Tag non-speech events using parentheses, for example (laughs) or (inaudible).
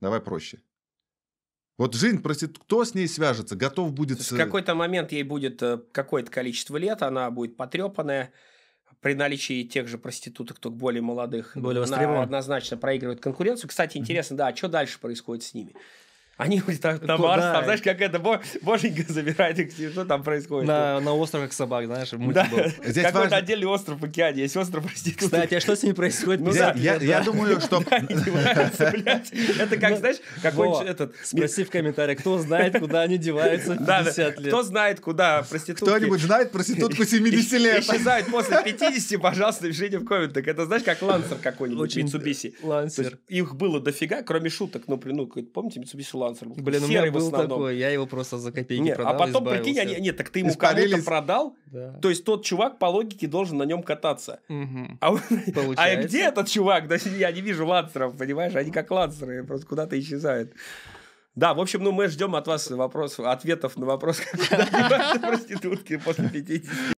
Давай проще. Вот жизнь простит, кто с ней свяжется, готов будет... В какой-то момент ей будет э, какое-то количество лет, она будет потрепанная, при наличии тех же проституток, только более молодых, более она однозначно проигрывает конкуренцию. Кстати, интересно, да, а что дальше происходит с ними? Они там, на Марс, да. там, знаешь, как это, боженька забирает их, что там происходит. На, на островах собак, знаешь, да. Здесь Какой-то важно... отдельный остров в океане, есть остров проституток. Кстати, а что с ними происходит? Ну, да, я, да. я думаю, что... (laughs) Это как, ну, знаешь, какой-нибудь этот... Спроси в комментариях, кто знает, куда они деваются 50 лет. Кто знает, куда проститутки... Кто-нибудь знает проститутку 70 лет? Исчезают после 50, пожалуйста, пишите в комментах. Это, знаешь, как лансер какой-нибудь, Mitsubishi. Лансер. Их было дофига, кроме шуток. Ну, ну помните, Митсубиси Lancer? Necromancer был. Блин, у меня был такой, я его просто за копейки нет, а продал, А потом, прикинь, они, нет, так ты ему кому-то продал, да. то есть тот чувак по логике должен на нем кататься. Угу. А, а где этот чувак? Да, я не вижу лансеров, понимаешь? Они как лансеры, просто куда-то исчезают. Да, в общем, ну мы ждем от вас вопросов, ответов на вопрос, (laughs) когда проститутки после 50.